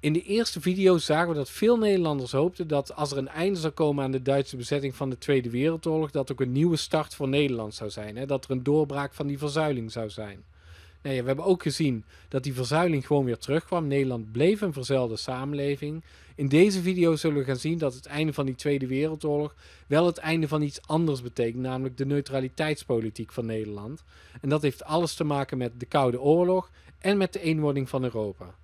In de eerste video zagen we dat veel Nederlanders hoopten dat als er een einde zou komen aan de Duitse bezetting van de Tweede Wereldoorlog, dat ook een nieuwe start voor Nederland zou zijn. Hè? Dat er een doorbraak van die verzuiling zou zijn. Nee, nou we hebben ook gezien dat die verzuiling gewoon weer terugkwam. Nederland bleef een verzelde samenleving. In deze video zullen we gaan zien dat het einde van die Tweede Wereldoorlog wel het einde van iets anders betekent, namelijk de neutraliteitspolitiek van Nederland. En dat heeft alles te maken met de Koude Oorlog en met de eenwording van Europa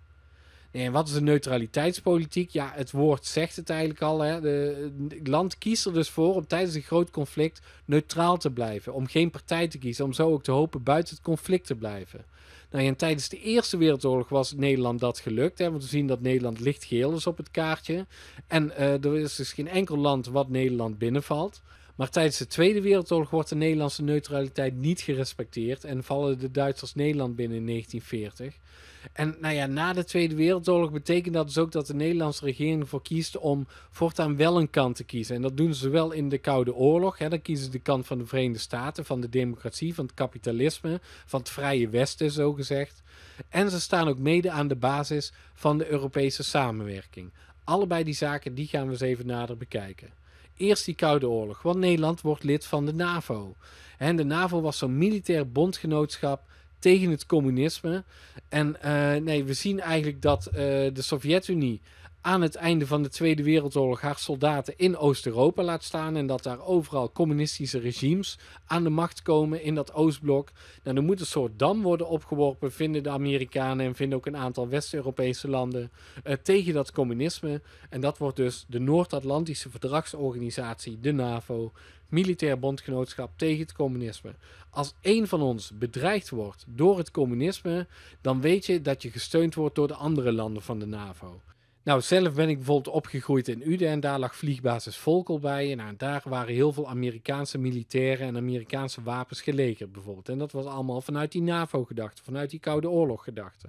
en wat is de neutraliteitspolitiek? Ja, het woord zegt het eigenlijk al. Hè? De, het land kiest er dus voor om tijdens een groot conflict neutraal te blijven. Om geen partij te kiezen, om zo ook te hopen buiten het conflict te blijven. Nou, en tijdens de Eerste Wereldoorlog was Nederland dat gelukt. Hè, want we zien dat Nederland lichtgeel is op het kaartje. En eh, er is dus geen enkel land wat Nederland binnenvalt. Maar tijdens de Tweede Wereldoorlog wordt de Nederlandse neutraliteit niet gerespecteerd en vallen de Duitsers Nederland binnen in 1940. En nou ja, na de Tweede Wereldoorlog betekent dat dus ook dat de Nederlandse regering voor kiest om voortaan wel een kant te kiezen. En dat doen ze wel in de Koude Oorlog. Hè. Dan kiezen ze de kant van de Verenigde Staten, van de democratie, van het kapitalisme, van het vrije Westen, zo gezegd. En ze staan ook mede aan de basis van de Europese samenwerking. Allebei die zaken, die gaan we eens even nader bekijken. Eerst die Koude Oorlog, want Nederland wordt lid van de NAVO. En de NAVO was zo'n militair bondgenootschap tegen het communisme. En eh, nee, we zien eigenlijk dat eh, de Sovjet-Unie aan het einde van de Tweede Wereldoorlog haar soldaten in Oost-Europa laat staan. En dat daar overal communistische regimes aan de macht komen in dat Oostblok. Nou, moet een soort dam worden opgeworpen, vinden de Amerikanen en vinden ook een aantal West-Europese landen eh, tegen dat communisme. En dat wordt dus de Noord-Atlantische Verdragsorganisatie, de NAVO, militair bondgenootschap tegen het communisme. Als één van ons bedreigd wordt door het communisme, dan weet je dat je gesteund wordt door de andere landen van de NAVO. Nou, zelf ben ik bijvoorbeeld opgegroeid in Uden en daar lag vliegbasis Volkel bij. En nou, daar waren heel veel Amerikaanse militairen en Amerikaanse wapens gelegerd bijvoorbeeld. En dat was allemaal vanuit die NAVO-gedachte, vanuit die Koude Oorlog-gedachte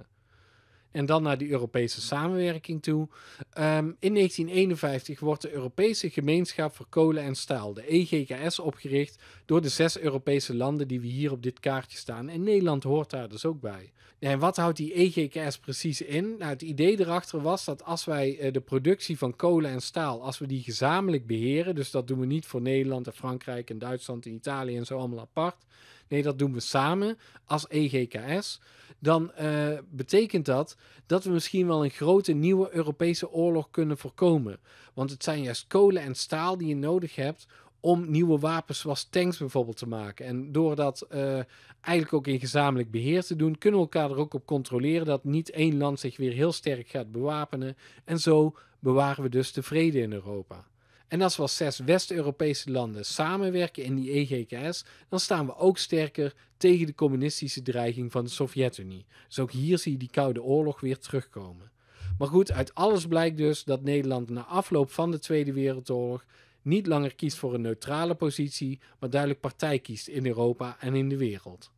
en dan naar die Europese samenwerking toe. Ehm, in 1951 wordt de Europese Gemeenschap voor Kolen en Staal, de EGKS, opgericht door de zes Europese landen die we hier op dit kaartje staan. En Nederland hoort daar dus ook bij. En wat houdt die EGKS precies in? Nou, het idee erachter was dat als wij eh, de productie van kolen en staal, als we die gezamenlijk beheren, dus dat doen we niet voor Nederland en Frankrijk en Duitsland en Italië en zo allemaal apart. Nee, dat doen we samen als EGKS. Dan eh, betekent dat dat we misschien wel een grote nieuwe Europese oorlog kunnen voorkomen. Want het zijn juist kolen en staal die je nodig hebt om nieuwe wapens zoals tanks bijvoorbeeld te maken. En door dat eh, eigenlijk ook in gezamenlijk beheer te doen, kunnen we elkaar er ook op controleren dat niet één land zich weer heel sterk gaat bewapenen. En zo bewaren we dus de vrede in Europa. En als we als zes West-Europese landen samenwerken in die EGKS, dan staan we ook sterker tegen de communistische dreiging van de Sovjet-Unie. Dus ook hier zie je die Koude Oorlog weer terugkomen. Maar goed, uit alles blijkt dus dat Nederland na afloop van de Tweede Wereldoorlog niet langer kiest voor een neutrale positie, maar duidelijk partij kiest in Europa en in de wereld.